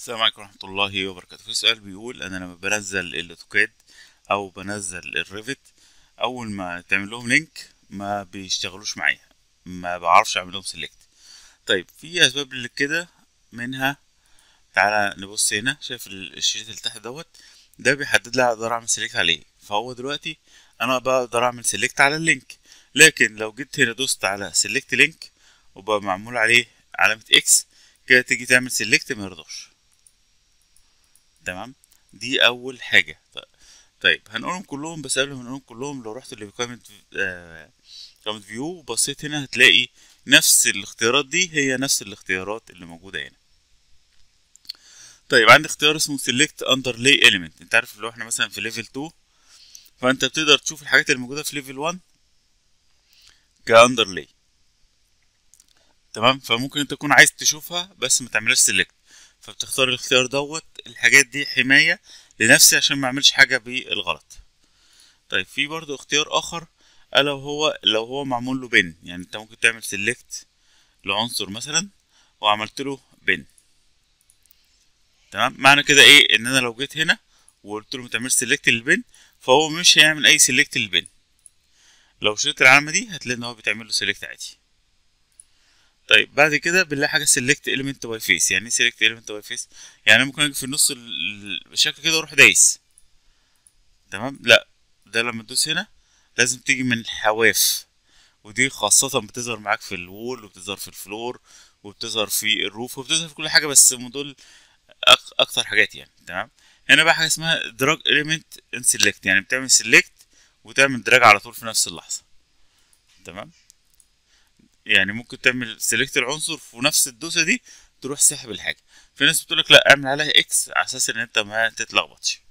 السلام عليكم ورحمة الله وبركاته في سؤال بيقول أنا لما بنزل الأوتوكاد أو بنزل الريفت أول ما تعمل لهم لينك ما بيشتغلوش معايا ما بعرفش أعمل لهم سيلكت طيب في أسباب كده منها تعالى نبص هنا شايف الشريط اللي تحت دوت ده بيحدد لي أقدر أعمل سيلكت عليه فهو دلوقتي أنا بقدر أعمل سيلكت على اللينك لكن لو جيت هنا دوست على سيلكت لينك وبقى معمول عليه علامة إكس كده تيجي تعمل سيلكت ميرضوش تمام دي اول حاجه طيب هنقولهم كلهم بس قبل ما نقولهم كلهم لو رحت لقائمه قائمه فيو وبصيت هنا هتلاقي نفس الاختيارات دي هي نفس الاختيارات اللي موجوده هنا طيب عندي اختيار اسمه سيلكت underlay element انت عارف لو احنا مثلا في ليفل 2 فانت بتقدر تشوف الحاجات اللي موجوده في ليفل 1 كاندرلي تمام فممكن انت تكون عايز تشوفها بس ما تعملهاش سيلكت فبتختار الاختيار دوت الحاجات دي حماية لنفسي عشان ما اعملش حاجة بالغلط طيب في برضو اختيار اخر الا وهو لو هو معمول له بن يعني انت ممكن تعمل سيلكت لعنصر مثلا وعملت له بن تمام معنى كده ايه ان انا لو جيت هنا وقلت له ما تعملش سيلكت للبن فهو مش هيعمل اي سيلكت للبن لو شلت العلامه دي هتلاقي ان هو بيتعمل له سيلكت عادي طيب بعد كده بنلاقي حاجه سيلكت اليمنت باي فيس يعني ايه سيلكت اليمنت باي فيس يعني ممكن اجي في النص بالشكل كده واروح دايس تمام لا ده لما تدوس هنا لازم تيجي من الحواف ودي خاصة بتظهر معاك في الوول وبتظهر في الفلور وبتظهر في الروف وبتظهر في كل حاجة بس دول أك أكتر حاجات يعني تمام هنا بقى حاجة اسمها دراج إليمنت إن سيلكت يعني بتعمل سيلكت وتعمل دراج على طول في نفس اللحظة تمام يعني ممكن تعمل سيلكت العنصر في نفس الدوسه دي تروح ساحب الحاجه في ناس بتقولك لا اعمل عليها اكس على اساس ان انت ما تتلخبطش